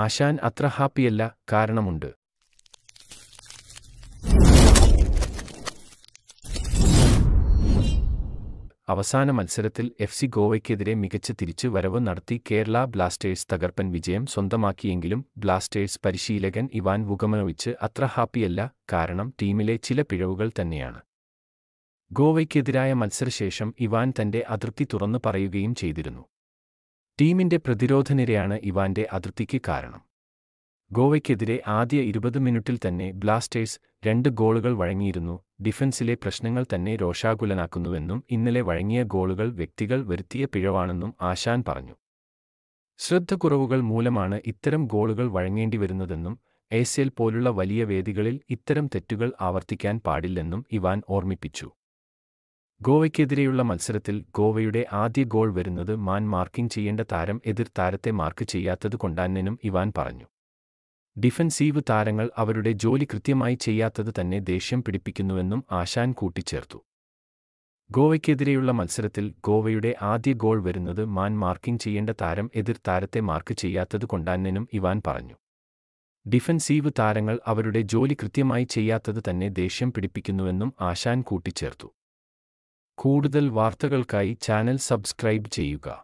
ആശാൻ അത്ര ഹാപ്പിയല്ല കാരണമുണ്ട് അവസാന മത്സരത്തിൽ എഫ് സി ഗോവയ്ക്കെതിരെ മികച്ച തിരിച്ചു വരവ് നടത്തി കേരള ബ്ലാസ്റ്റേഴ്സ് തകർപ്പൻ വിജയം സ്വന്തമാക്കിയെങ്കിലും ബ്ലാസ്റ്റേഴ്സ് പരിശീലകൻ ഇവാൻ വുഗമനോവിച്ച് അത്ര ഹാപ്പിയല്ല കാരണം ടീമിലെ ചില പിഴവുകൾ തന്നെയാണ് ഗോവയ്ക്കെതിരായ മത്സരശേഷം ഇവാൻ തന്റെ അതൃപ്തി തുറന്നു പറയുകയും ചെയ്തിരുന്നു ടീമിന്റെ പ്രതിരോധനിരയാണ് ഇവാന്റെ അതിർത്തിക്ക് കാരണം ഗോവയ്ക്കെതിരെ ആദ്യ ഇരുപത് മിനിറ്റിൽ തന്നെ ബ്ലാസ്റ്റേഴ്സ് രണ്ട് ഗോളുകൾ വഴങ്ങിയിരുന്നു ഡിഫൻസിലെ പ്രശ്നങ്ങൾ തന്നെ രോഷാകുലനാക്കുന്നുവെന്നും ഇന്നലെ വഴങ്ങിയ ഗോളുകൾ വ്യക്തികൾ വരുത്തിയ പിഴവാണെന്നും ആശാൻ പറഞ്ഞു ശ്രദ്ധക്കുറവുകൾ മൂലമാണ് ഇത്തരം ഗോളുകൾ വഴങ്ങേണ്ടി വരുന്നതെന്നും ഏസ്യൽ പോലുള്ള വലിയ വേദികളിൽ ഇത്തരം തെറ്റുകൾ ആവർത്തിക്കാൻ പാടില്ലെന്നും ഇവാൻ ഓർമ്മിപ്പിച്ചു ഗോവയ്ക്കെതിരെയുള്ള മത്സരത്തിൽ ഗോവയുടെ ആദ്യ ഗോൾ വരുന്നത് മാൻ മാർക്കിംഗ് ചെയ്യേണ്ട താരം എതിർ താരത്തെ മാർക്ക് ചെയ്യാത്തത് കൊണ്ടാണെന്നും ഇവാൻ പറഞ്ഞു ഡിഫൻസീവ് താരങ്ങൾ അവരുടെ ജോലി കൃത്യമായി ചെയ്യാത്തത് തന്നെ ദേഷ്യം പിടിപ്പിക്കുന്നുവെന്നും ആശാൻ കൂട്ടിച്ചേർത്തു ഗോവയ്ക്കെതിരെയുള്ള മത്സരത്തിൽ ഗോവയുടെ ആദ്യ ഗോൾ വരുന്നത് മാൻ മാർക്കിംഗ് ചെയ്യേണ്ട താരം എതിർ താരത്തെ മാർക്ക് ചെയ്യാത്തത് കൊണ്ടാണെന്നും ഇവാൻ പറഞ്ഞു ഡിഫൻസീവ് താരങ്ങൾ അവരുടെ ജോലി കൃത്യമായി ചെയ്യാത്തത് തന്നെ ദേഷ്യം പിടിപ്പിക്കുന്നുവെന്നും ആശാൻ കൂട്ടിച്ചേർത്തു കൂടുതൽ വാർത്തകൾക്കായി ചാനൽ സബ്സ്ക്രൈബ് ചെയ്യുക